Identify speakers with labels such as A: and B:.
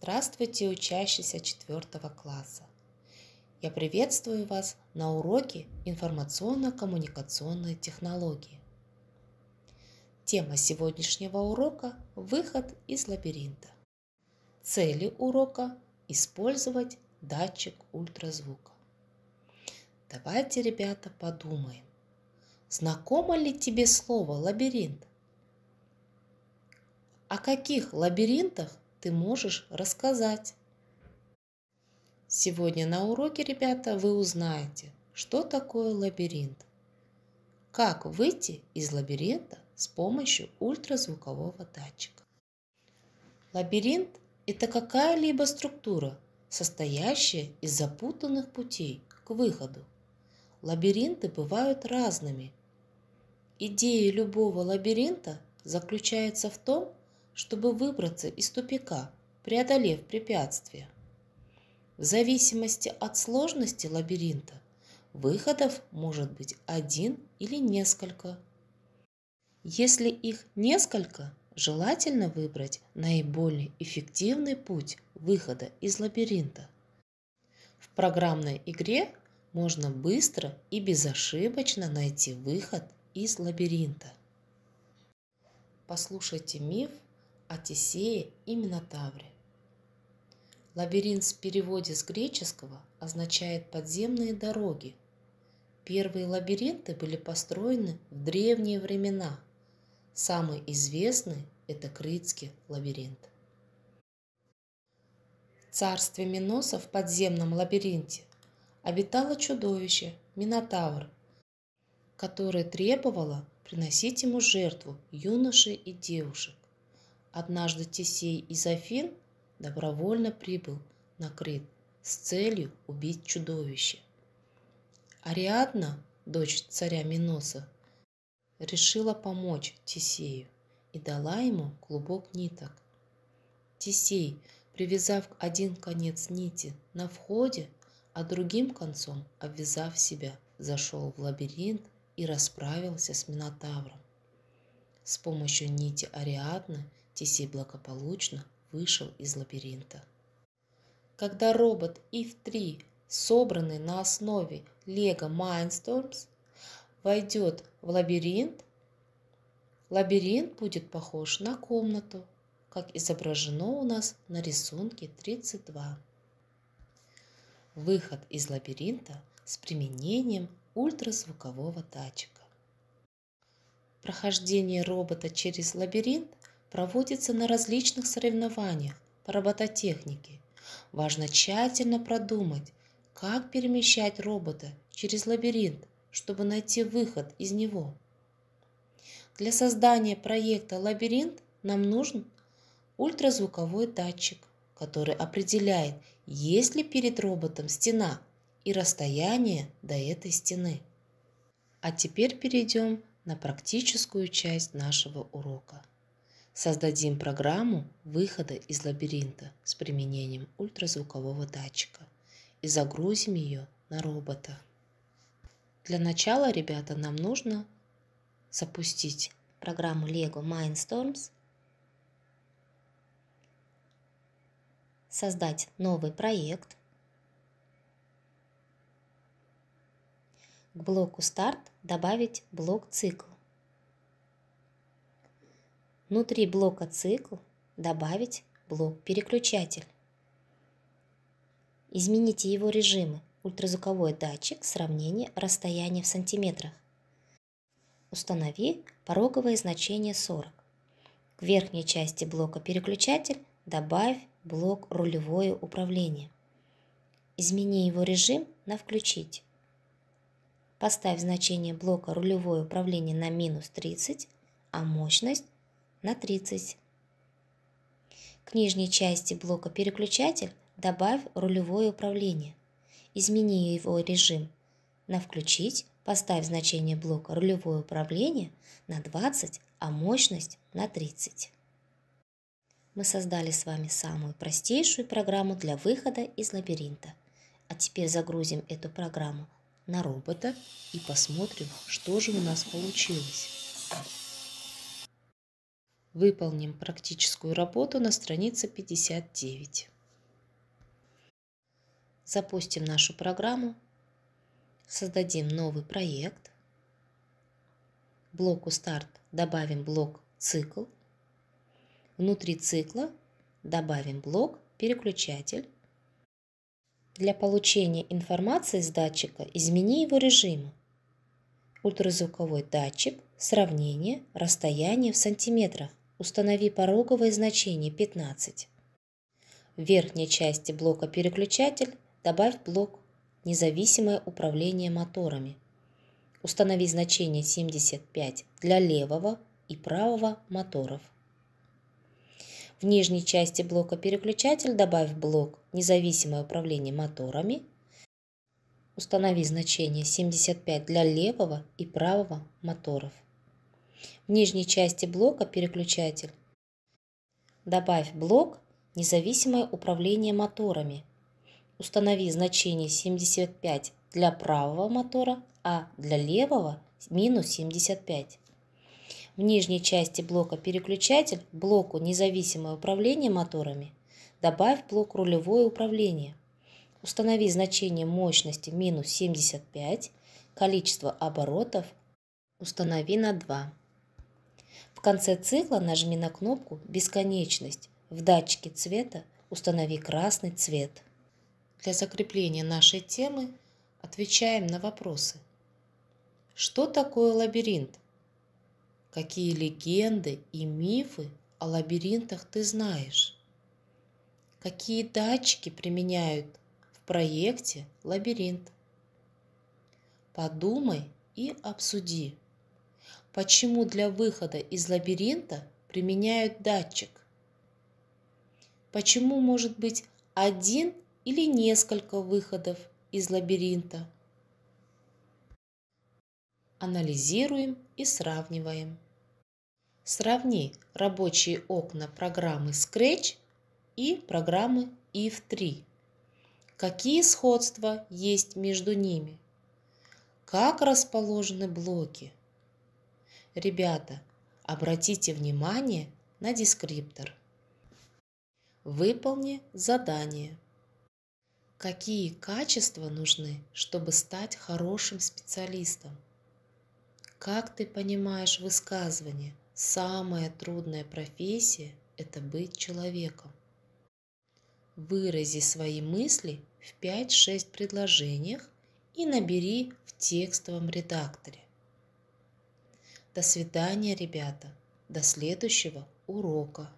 A: Здравствуйте, учащиеся 4 класса! Я приветствую вас на уроке информационно-коммуникационные технологии. Тема сегодняшнего урока – выход из лабиринта. Цели урока – использовать датчик ультразвука. Давайте, ребята, подумаем. Знакомо ли тебе слово «лабиринт»? О каких лабиринтах ты можешь рассказать. Сегодня на уроке, ребята, вы узнаете, что такое лабиринт, как выйти из лабиринта с помощью ультразвукового датчика. Лабиринт – это какая-либо структура, состоящая из запутанных путей к выходу. Лабиринты бывают разными. Идея любого лабиринта заключается в том, чтобы выбраться из тупика, преодолев препятствия. В зависимости от сложности лабиринта выходов может быть один или несколько. Если их несколько, желательно выбрать наиболее эффективный путь выхода из лабиринта. В программной игре можно быстро и безошибочно найти выход из лабиринта. Послушайте миф Отисее и Минотавре. Лабиринт в переводе с греческого означает «подземные дороги». Первые лабиринты были построены в древние времена. Самый известный – это Крытский лабиринт. В царстве Миноса в подземном лабиринте обитало чудовище – Минотавр, которое требовало приносить ему жертву юноши и девушек. Однажды Тесей и Зафин добровольно прибыл на Крит с целью убить чудовище. Ариадна, дочь царя Миноса, решила помочь Тесею и дала ему клубок ниток. Тесей, привязав один конец нити на входе, а другим концом, обвязав себя, зашел в лабиринт и расправился с Минотавром. С помощью нити Ариадны Тисей благополучно вышел из лабиринта. Когда робот ИФ-3, собранный на основе LEGO Mindstorms, войдет в лабиринт, лабиринт будет похож на комнату, как изображено у нас на рисунке 32. Выход из лабиринта с применением ультразвукового датчика. Прохождение робота через лабиринт проводится на различных соревнованиях по робототехнике. Важно тщательно продумать, как перемещать робота через лабиринт, чтобы найти выход из него. Для создания проекта «Лабиринт» нам нужен ультразвуковой датчик, который определяет, есть ли перед роботом стена и расстояние до этой стены. А теперь перейдем на практическую часть нашего урока – Создадим программу выхода из лабиринта с применением ультразвукового датчика и загрузим ее на робота. Для начала, ребята, нам нужно запустить
B: программу Lego Mindstorms, создать новый проект. К блоку «Старт» добавить блок «Цикл» внутри блока «Цикл» добавить блок «Переключатель». Измените его режимы «Ультразвуковой датчик. Сравнение расстояния в сантиметрах». Установи пороговое значение 40. К верхней части блока «Переключатель» добавь блок «Рулевое управление». Измени его режим на «Включить». Поставь значение блока «Рулевое управление» на минус 30, а мощность на 30. К нижней части блока переключатель добавь рулевое управление. Измени его режим на «Включить», поставь значение блока «Рулевое управление» на 20, а мощность на 30. Мы создали с вами самую простейшую программу для выхода из лабиринта. А теперь загрузим эту программу на робота и посмотрим, что же у нас получилось.
A: Выполним практическую работу на странице 59. Запустим нашу программу, создадим новый проект. блоку «Старт» добавим блок «Цикл». Внутри цикла добавим блок «Переключатель». Для получения информации с датчика измени его режимы. Ультразвуковой датчик, сравнение, расстояние в сантиметрах установи пороговое значение 15. В верхней части блока переключатель добавь блок «Независимое управление моторами». Установи значение 75 для левого и правого моторов. В нижней части блока переключатель добавь блок «Независимое управление моторами». Установи значение 75 для левого и правого моторов. В нижней части блока переключатель. Добавь блок «Независимое управление моторами». Установи значение 75 для правого мотора, а для левого – минус 75. В нижней части блока переключатель блоку «Независимое управление моторами» добавь блок «Рулевое управление». Установи значение мощности минус 75, количество оборотов установи на 2. В конце цикла нажми на кнопку «Бесконечность». В датчике цвета установи красный цвет. Для закрепления нашей темы отвечаем на вопросы. Что такое лабиринт? Какие легенды и мифы о лабиринтах ты знаешь? Какие датчики применяют в проекте «Лабиринт»? Подумай и обсуди почему для выхода из лабиринта применяют датчик? Почему может быть один или несколько выходов из лабиринта? Анализируем и сравниваем. Сравни рабочие окна программы Scratch и программы IF3. Какие сходства есть между ними? Как расположены блоки? Ребята, обратите внимание на дескриптор. Выполни задание. Какие качества нужны, чтобы стать хорошим специалистом? Как ты понимаешь высказывание «самая трудная профессия – это быть человеком»? Вырази свои мысли в 5-6 предложениях и набери в текстовом редакторе. До свидания, ребята. До следующего урока.